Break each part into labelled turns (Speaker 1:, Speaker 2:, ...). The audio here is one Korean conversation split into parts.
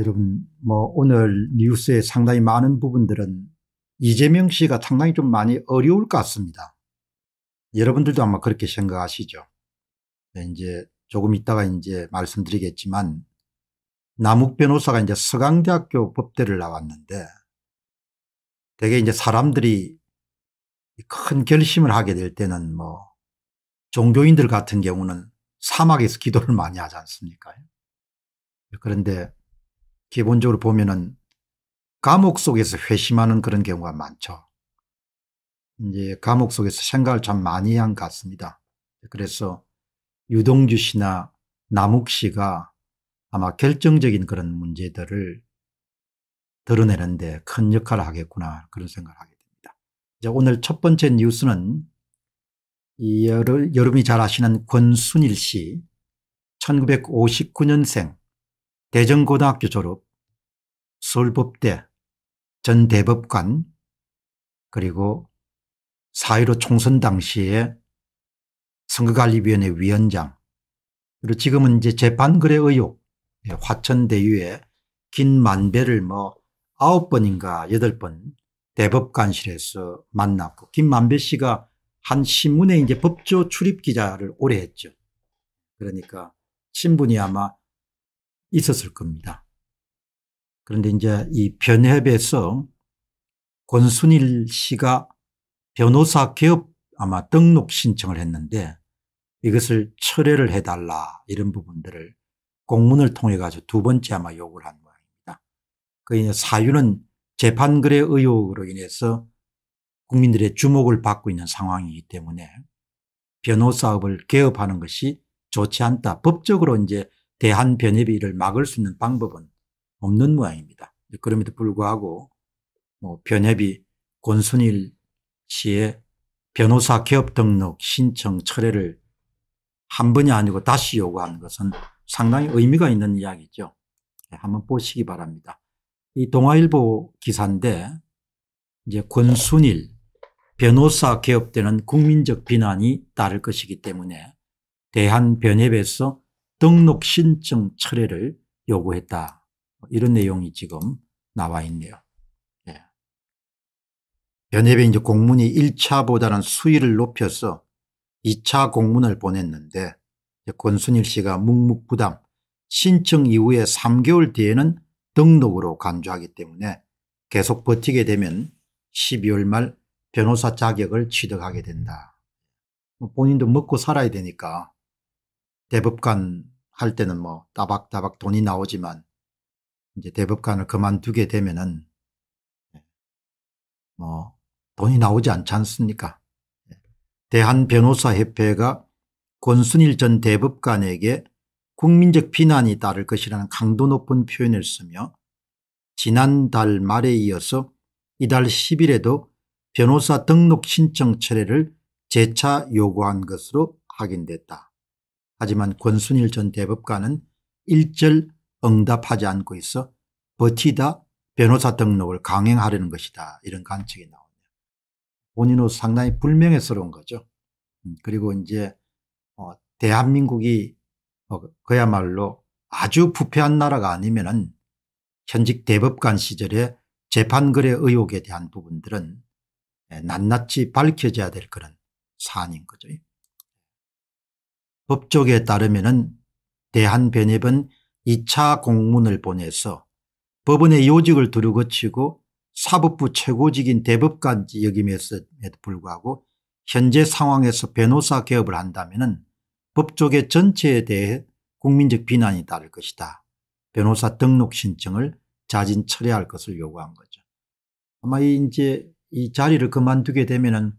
Speaker 1: 여러분 뭐 오늘 뉴스에 상당히 많은 부분들은 이재명 씨가 상당히 좀 많이 어려울 것 같습니다. 여러분들도 아마 그렇게 생각하시죠. 네, 이제 조금 이따가 이제 말씀드리겠지만 남욱 변호사가 이제 서강대학교 법대를 나왔는데 대개 이제 사람들이 큰 결심을 하게 될 때는 뭐 종교인들 같은 경우는 사막에서 기도를 많이 하지 않습니까? 그런데 기본적으로 보면은 감옥 속에서 회심하는 그런 경우가 많죠. 이제 감옥 속에서 생각을 참 많이 한 것 같습니다. 그래서 유동주 씨나 남욱 씨가 아마 결정적인 그런 문제들을 드러내는데 큰 역할을 하겠구나 그런 생각을 하게 됩니다. 이제 오늘 첫 번째 뉴스는 여러, 여러분이 잘 아시는 권순일 씨 1959년생 대전고등학교 졸업, 서울법대, 전대법관, 그리고 사회로 총선 당시에 선거관리위원회 위원장, 그리고 지금은 이제 재판거래 의혹, 예, 화천대유의 긴 만배를 뭐 아홉 번인가 여덟 번 대법관실에서 만났고, 김만배 씨가 한 신문에 이제 법조 출입 기자를 오래 했죠. 그러니까 신분이 아마 있었을 겁니다. 그런데 이제 이 변협에서 권순일 씨가 변호사 개업 아마 등록 신청을 했는데 이것을 철회를 해달라 이런 부분들을 공문을 통해 가지고 두 번째 아마 요구를 한 모양입니다. 그 사유는 재판글의 의혹으로 인해서 국민들의 주목을 받고 있는 상황이기 때문에 변호사업을 개업하는 것이 좋지 않다. 법적으로 이제 대한 변협이를 막을 수 있는 방법은 없는 모양입니다. 그럼에도 불구하고 뭐 변협이 권순일 씨의 변호사 개업 등록 신청 철회를 한 번이 아니고 다시 요구하는 것은 상당히 의미가 있는 이야기죠. 예, 한번 보시기 바랍니다. 이 동아일보 기사인데 이제 권순일 변호사 개업되는 국민적 비난이 따를 것이기 때문에 대한변협에서 등록 신청 철회를 요구했다. 이런 내용이 지금 나와 있네요. 예. 연협에 이제 공문이 1차보다는 수위를 높여서 2차 공문을 보냈는데 권순일 씨가 묵묵부담 신청 이후에 3개월 뒤에는 등록으로 간주하기 때문에 계속 버티게 되면 12월 말 변호사 자격을 취득하게 된다. 뭐 본인도 먹고 살아야 되니까 대법관 할 때는 뭐 따박따박 돈이 나오지만 이제 대법관을 그만두게 되면은 예, 뭐 돈이 나오지 않지 않습니까? 예, 대한변호사협회가 권순일 전 대법관에게 국민적 비난이 따를 것이라는 강도 높은 표현을 쓰며 지난달 말에 이어서 이달 10일에도 변호사 등록 신청 철회를 재차 요구한 것으로 확인됐다. 하지만 권순일 전 대법관은 일절 응답하지 않고 있어 버티다 변호사 등록을 강행하려는 것이다 이런 관측이 나옵니다. 본인으 상당히 불명예스러운 거죠. 음, 그리고 이제 어, 대한민국이 어, 그야말로 아주 부패한 나라가 아니면 은 현직 대법관 시절에 재판거래 의혹에 대한 부분들은 예, 낱낱이 밝혀져야 될 그런 사안인 거죠. 법조에 계 따르면 대한변협은 2차 공문을 보내서 법원의 요직을 두루 거치고 사법부 최고직인 대법관지 역임했음에도 불구하고 현재 상황에서 변호사 개업을 한다면 법조계 전체에 대해 국민적 비난이 따를 것이다. 변호사 등록 신청을 자진 철회할 것을 요구한 거죠. 아마 이제 이 자리를 그만두게 되면은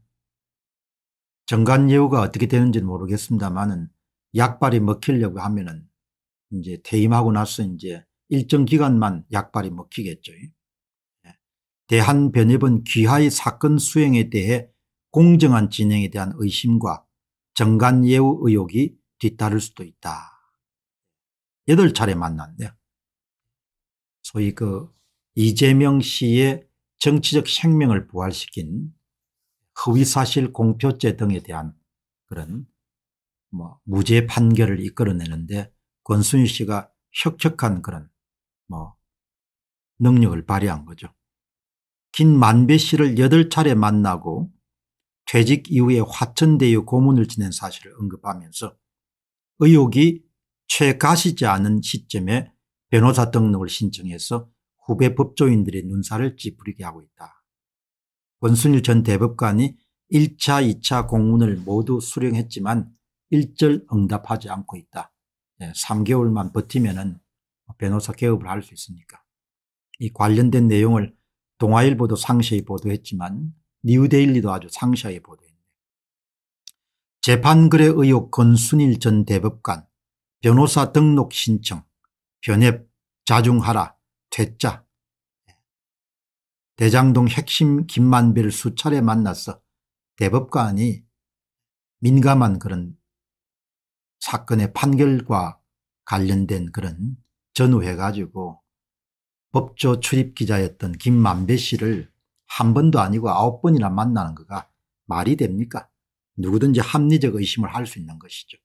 Speaker 1: 정관예우가 어떻게 되는지는 모르겠습니다만은 약발이 먹히려고 하면은 이제 퇴임하고 나서 이제 일정 기간만 약발이 먹히겠죠. 예. 대한변협은 귀하의 사건 수행에 대해 공정한 진행에 대한 의심과 정간예우 의혹이 뒤따를 수도 있다. 여덟 차례 만났네 소위 그 이재명 씨의 정치적 생명을 부활시킨 허위사실 공표죄 등에 대한 그런 뭐 무죄 판결을 이끌어내는데 권순희 씨가 혁혁한 그런 뭐 능력을 발휘한 거죠. 긴 만배 씨를 8차례 만나고 퇴직 이후에 화천대유 고문을 지낸 사실을 언급하면서 의혹이 최가시지 않은 시점에 변호사 등록을 신청해서 후배 법조인들의 눈살을 찌푸리게 하고 있다. 권순일 전 대법관이 1차 2차 공문을 모두 수령했지만 일절 응답하지 않고 있다. 3개월만 예, 버티면은 변호사 개업을 할 수 있으니까. 이 관련된 내용을 동아일보도 상시에 보도했지만 뉴데일리도 아주 상세히 보도했네요. 재판글의 의혹 권순일 전 대법관 변호사 등록 신청 변협 자중하라 퇴짜 예. 대장동 핵심 김만배를 수차례 만났어 대법관이 민감한 그런 사건의 판결과 관련된 그런 전후해 가지고 법조 출입 기자였던 김만배 씨를 한 번도 아니고 아홉 번이나 만나는 거가 말이 됩니까? 누구든지 합리적 의심을 할 수 있는 것이죠.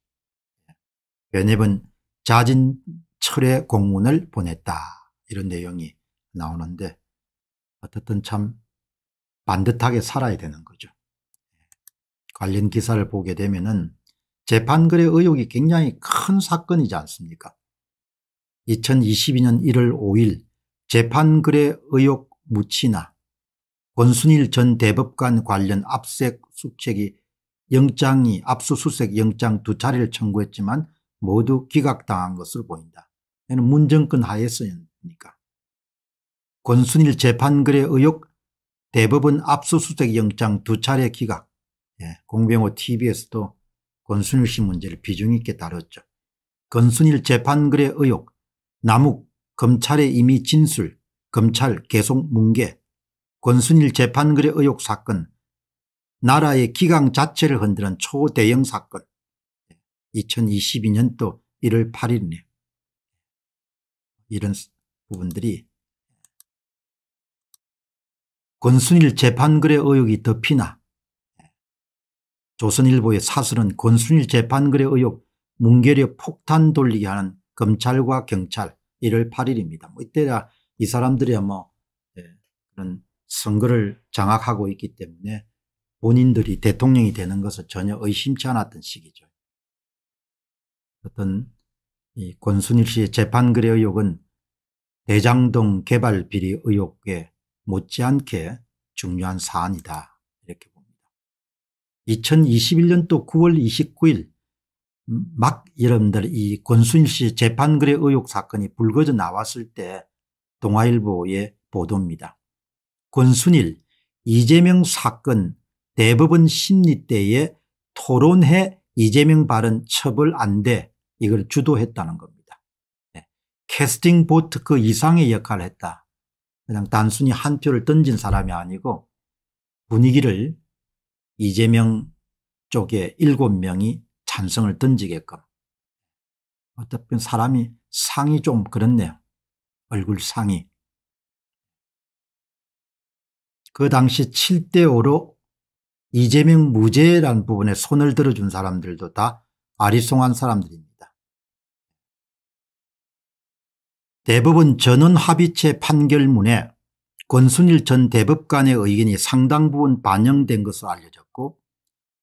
Speaker 1: 왜냐면 예. 네 자진 철회 공문을 보냈다 이런 내용이 나오는데 어떻든 참 반듯하게 살아야 되는 거죠. 예. 관련 기사를 보게 되면 재판글의 의혹이 굉장히 큰 사건이지 않습니까 2022년 1월 5일 재판글의 의혹 무치나 권순일 전 대법관 관련 압색 수색이 영장이 압수수색 영장 두 차례를 청구했지만 모두 기각당한 것으로 보인다. 이는 문정권 하에서니까. 권순일 재판거래 의혹 대법원 압수수색 영장 두 차례 기각. 예, 공병호 tv에서도 권순일 씨 문제를 비중 있게 다뤘죠. 권순일 재판글의 의혹, 남욱, 검찰의 이미 진술, 검찰 계속 뭉개, 권순일 재판글의 의혹 사건, 나라의 기강 자체를 흔드는 초대형 사건, 2022년도 1월 8일이네요. 이런 부분들이 권순일 재판글의 의혹이 덮이나 조선일보의 사설은 권순일 재판거래 의혹 뭉계려 폭탄 돌리게 하는 검찰과 경찰 1월 8일입니다. 뭐 이때야 이 사람들이야 뭐 예, 그런 선거를 장악하고 있기 때문에 본인들이 대통령이 되는 것을 전혀 의심치 않았던 시기죠. 어떤 이 권순일 씨의 재판거래 의혹은 대장동 개발 비리 의혹에 못지않게 중요한 사안이다. 2021년도 9월 29일 막 여러분들 이 권순일 씨재판글의 의혹 사건이 불거져 나왔을 때 동아일보의 보도입니다. 권순일 이재명 사건 대법원 심리 때에 토론회 이재명 발언 처벌 안 돼 이걸 주도했다는 겁니다. 네. 캐스팅 보트 그 이상의 역할을 했다. 그냥 단순히 한 표를 던진 사람이 아니고 분위기를 이재명 쪽에 7명이 찬성을 던지게끔 어차피 사람이 상이 좀 그렇네요. 얼굴 상이. 그 당시 7대5로 이재명 무죄라는 부분에 손을 들어준 사람들도 다 아리송한 사람들입니다. 대법원 전원 합의체 판결문에 권순일 전 대법관의 의견이 상당 부분 반영된 것으로 알려졌고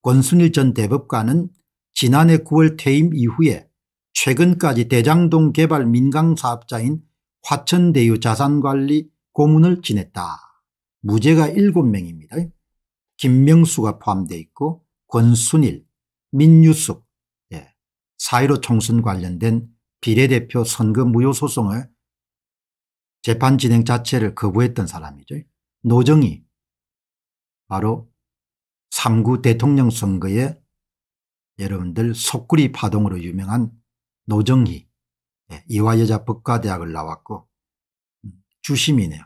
Speaker 1: 권순일 전 대법관은 지난해 9월 퇴임 이후에 최근까지 대장동 개발 민간사업자인 화천대유 자산관리 고문을 지냈다. 무죄가 7명입니다. 김명수가 포함되어 있고 권순일, 민유숙, 예. 4.15 총선 관련된 비례대표 선거 무효 소송을 재판 진행 자체를 거부했던 사람이죠. 노정이 바로 3구 대통령 선거에 여러분들 속구리 파동으로 유명한 노정희 예, 이화여자법과대학을 나왔고 음, 주심이네요.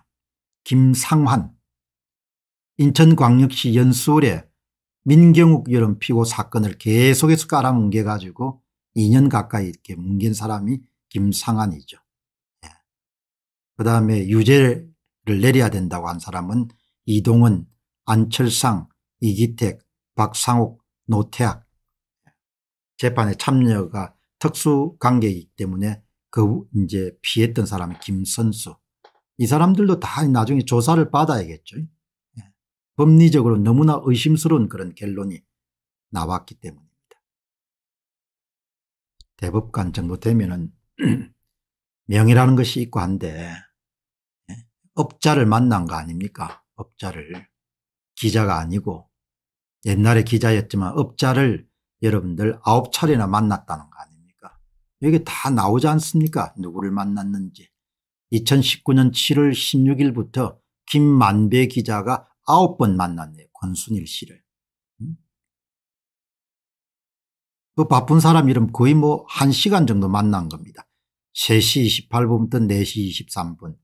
Speaker 1: 김상환 인천광역시 연수원에 민경욱 여름 피고 사건을 계속해서 깔아뭉개 가지고 2년 가까이 이렇게 뭉갠 사람이 김상환이죠. 그다음에 유죄를 내려야 된다고 한 사람은 이동은 안철상 이기택 박상욱 노태학 재판에 참여가 특수관계이기 때문에 그 이제 피했던 사람 김선수 이 사람들도 다 나중에 조사를 받아야겠죠. 예. 법리적으로 너무나 의심스러운 그런 결론이 나왔기 때문입니다. 대법관 정도 되면 은명의라는 것이 있고 한데 업자를 만난 거 아닙니까? 업자를. 기자가 아니고 옛날에 기자였지만 업자를 여러분들 아홉 차례나 만났다는 거 아닙니까? 여기 다 나오지 않습니까? 누구를 만났는지. 2019년 7월 16일부터 김만배 기자가 아홉 번 만났네요. 권순일 씨를. 음? 그 바쁜 사람 이름 거의 뭐 1시간 정도 만난 겁니다. 3시 28분부터 4시 23분,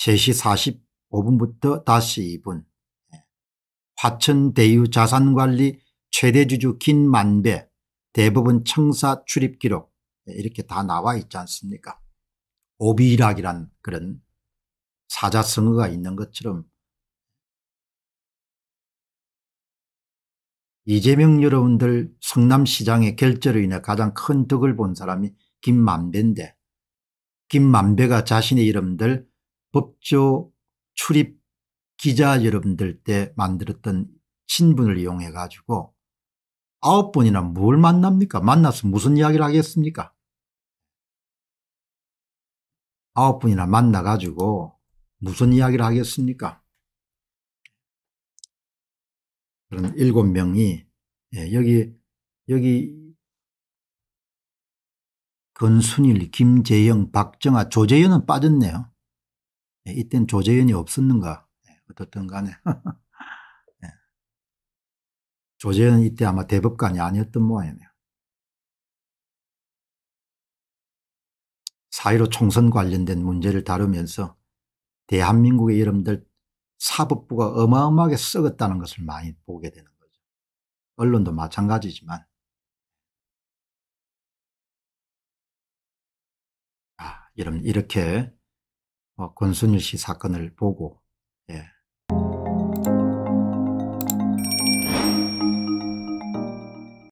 Speaker 1: 3시 45분부터 5시 2분 예. 화천대유 자산관리 최대주주 긴만배 대법원 청사 출입기록 예, 이렇게 다 나와 있지 않습니까 오비락이란 그런 사자성어가 있는 것처럼 이재명 여러분들 성남시장의 결재로 인해 가장 큰 덕을 본 사람이 김만배인데 김만배가 자신의 이름들 법조 출입 기자 여러분들 때 만들었던 신분을 이용해 가지고 아홉 번이나 뭘 만납니까 만나서 무슨 이야기를 하겠습니까 아홉 분이나 만나 가지고 무슨 이야기를 하겠습니까 그런 일곱 명이 예, 여기 여기 건순일 김재영 박정아 조재현은 빠졌네요 예, 이땐 조재현이 없었는가 예, 어떻든 간에 예. 조재현 이때 아마 대법관이 아니었던 모양이네요. 4.15 총선 관련된 문제를 다루면서 대한민국의 이름들 사법부가 어마어마하게 썩었다는 것을 많이 보게 되는 거죠. 언론도 마찬가지지만 아, 이런 이렇게 어, 권순일 씨 사건을 보고